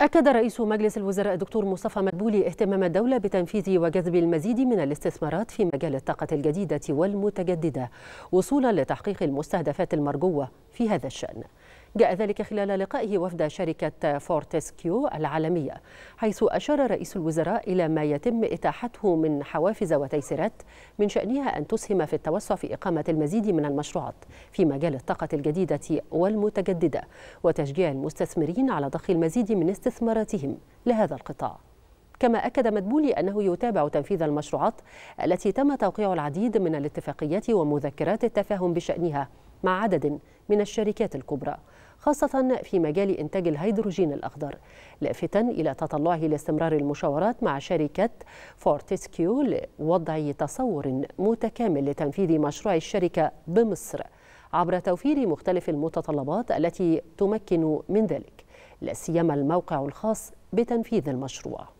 أكد رئيس مجلس الوزراء الدكتور مصطفى مدبولي اهتمام الدولة بتنفيذ وجذب المزيد من الاستثمارات في مجال الطاقة الجديدة والمتجددة وصولا لتحقيق المستهدفات المرجوة في هذا الشأن جاء ذلك خلال لقائه وفد شركة فورتسكيو العالمية حيث أشار رئيس الوزراء إلى ما يتم إتاحته من حوافز وتيسيرات من شأنها أن تسهم في التوسع في إقامة المزيد من المشروعات في مجال الطاقة الجديدة والمتجددة وتشجيع المستثمرين على ضخ المزيد من استثماراتهم لهذا القطاع كما أكد مدبولي أنه يتابع تنفيذ المشروعات التي تم توقيع العديد من الاتفاقيات ومذكرات التفاهم بشأنها مع عدد من الشركات الكبرى خاصة في مجال إنتاج الهيدروجين الأخضر لافتا إلى تطلعه لاستمرار المشاورات مع شركة فورتسكيو لوضع تصور متكامل لتنفيذ مشروع الشركة بمصر عبر توفير مختلف المتطلبات التي تمكن من ذلك لا سيما الموقع الخاص بتنفيذ المشروع